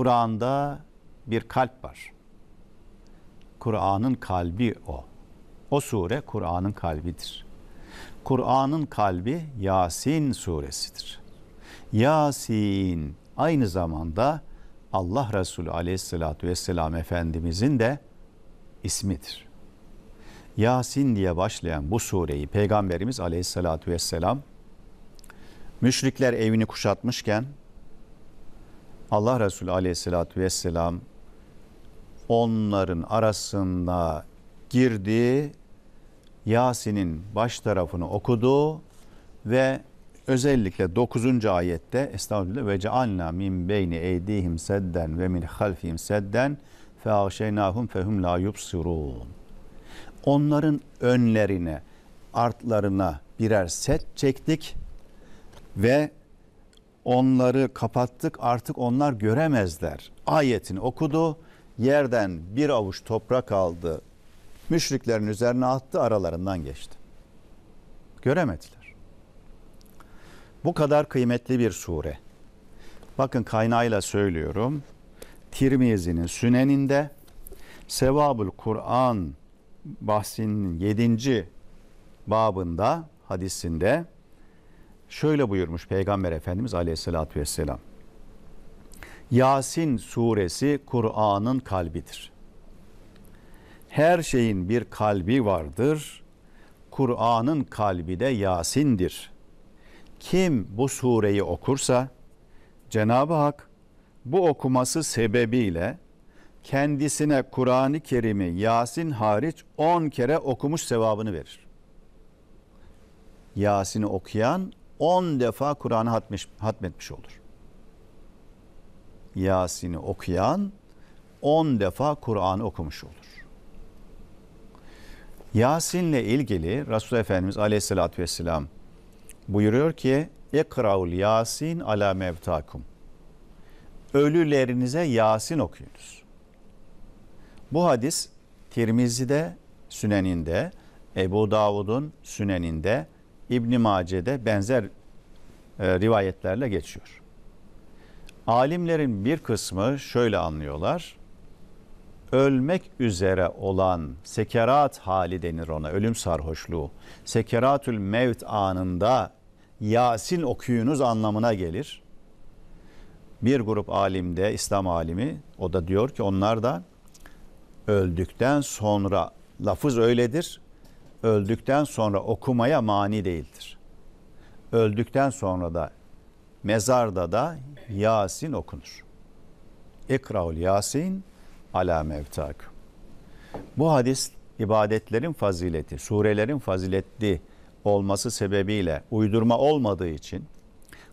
Kur'an'da bir kalp var. Kur'an'ın kalbi o. O sure Kur'an'ın kalbidir. Kur'an'ın kalbi Yasin suresidir. Yasin aynı zamanda Allah Resulü aleyhissalatü vesselam Efendimizin de ismidir. Yasin diye başlayan bu sureyi Peygamberimiz aleyhissalatü vesselam müşrikler evini kuşatmışken Allah Resulü aleyhissalatü vesselam onların arasında girdi, Yasin'in baş tarafını okudu ve özellikle 9. ayette Estağfirullah ve cealna min beyni eydihim sedden ve min halfihim sedden fe agşeynahum fehum la yubsirun. Onların önlerine, artlarına birer set çektik ve onları kapattık artık onlar göremezler. Ayetini okudu. Yerden bir avuç toprak aldı. Müşriklerin üzerine attı aralarından geçti. Göremediler. Bu kadar kıymetli bir sure. Bakın kaynağıyla söylüyorum. Tirmizi'nin Sünen'inde Sevabül Kur'an bahsinin 7. babında hadisinde şöyle buyurmuş Peygamber Efendimiz Aleyhisselatü Vesselam. Yasin suresi Kur'an'ın kalbidir. Her şeyin bir kalbi vardır. Kur'an'ın kalbi de Yasin'dir. Kim bu sureyi okursa Cenab-ı Hak bu okuması sebebiyle kendisine Kur'an-ı Kerim'i Yasin hariç 10 kere okumuş sevabını verir. Yasin'i okuyan 10 defa Kur'an'ı hatmetmiş olur. Yasin'i okuyan 10 defa Kur'anı okumuş olur. Yasin'le ilgili Resul Efendimiz Aleyhisselatü Vesselam buyuruyor ki İkraul Yasin ala mevtakum. Ölülerinize Yasin okuyunuz. Bu hadis Tirmizi'de, Sünen'inde, Ebu Davud'un Sünen'inde, İbn Mace'de benzer e, rivayetlerle geçiyor. Alimlerin bir kısmı şöyle anlıyorlar. Ölmek üzere olan sekerat hali denir ona, ölüm sarhoşluğu. Sekeratül mevt anında Yasin okuyunuz anlamına gelir. Bir grup alimde, İslam alimi, o da diyor ki onlar da öldükten sonra lafız öyledir öldükten sonra okumaya mani değildir. Öldükten sonra da mezarda da Yasin okunur. İkraul Yasin ala mevtak. Bu hadis ibadetlerin fazileti, surelerin faziletli olması sebebiyle uydurma olmadığı için,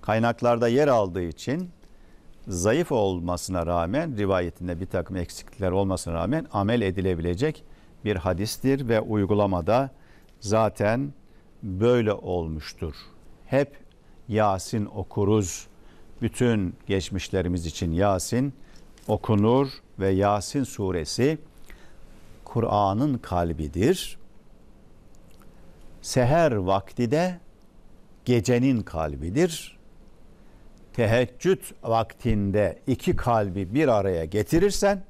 kaynaklarda yer aldığı için zayıf olmasına rağmen rivayetinde bir takım eksiklikler olmasına rağmen amel edilebilecek bir hadistir ve uygulamada zaten böyle olmuştur. Hep Yasin okuruz. Bütün geçmişlerimiz için Yasin okunur ve Yasin suresi Kur'an'ın kalbidir. Seher vakti de gecenin kalbidir. Teheccüd vaktinde iki kalbi bir araya getirirsen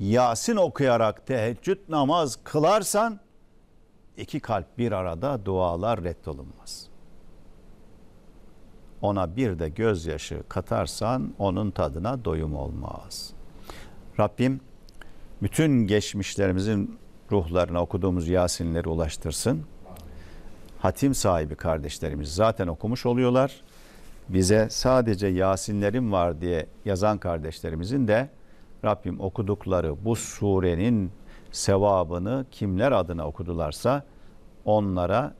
Yasin okuyarak teheccüd namaz kılarsan iki kalp bir arada dualar reddolunmaz. Ona bir de gözyaşı katarsan onun tadına doyum olmaz. Rabbim bütün geçmişlerimizin ruhlarına okuduğumuz Yasinleri ulaştırsın. Hatim sahibi kardeşlerimiz zaten okumuş oluyorlar. Bize sadece Yasinlerim var diye yazan kardeşlerimizin de Rabbim okudukları bu surenin sevabını kimler adına okudularsa onlara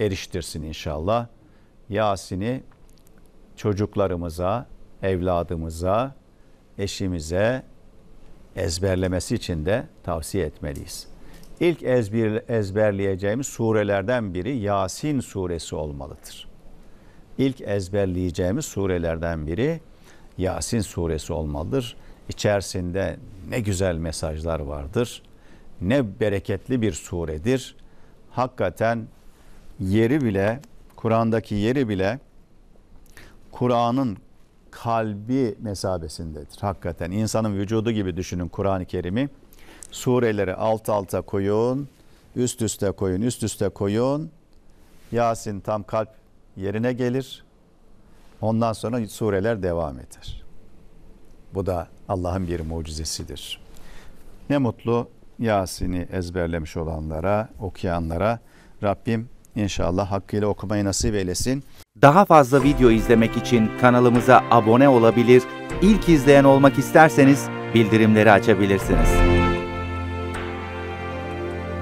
eriştirsin inşallah. Yasin'i çocuklarımıza, evladımıza, eşimize ezberlemesi için de tavsiye etmeliyiz. İlk ezber, ezberleyeceğimiz surelerden biri Yasin suresi olmalıdır. İlk ezberleyeceğimiz surelerden biri Yasin suresi olmalıdır. İçerisinde ne güzel mesajlar vardır. Ne bereketli bir suredir. Hakikaten yeri bile Kur'an'daki yeri bile Kur'an'ın kalbi mesabesindedir. Hakikaten insanın vücudu gibi düşünün Kur'an-ı Kerim'i. Sureleri alt alta koyun, üst üste koyun, üst üste koyun. Yasin tam kalp yerine gelir. Ondan sonra sureler devam eder. Bu da Allah'ın bir mucizesidir. Ne mutlu Yasin'i ezberlemiş olanlara, okuyanlara Rabbim inşallah hakkıyla okumayı nasip eylesin. Daha fazla video izlemek için kanalımıza abone olabilir, ilk izleyen olmak isterseniz bildirimleri açabilirsiniz.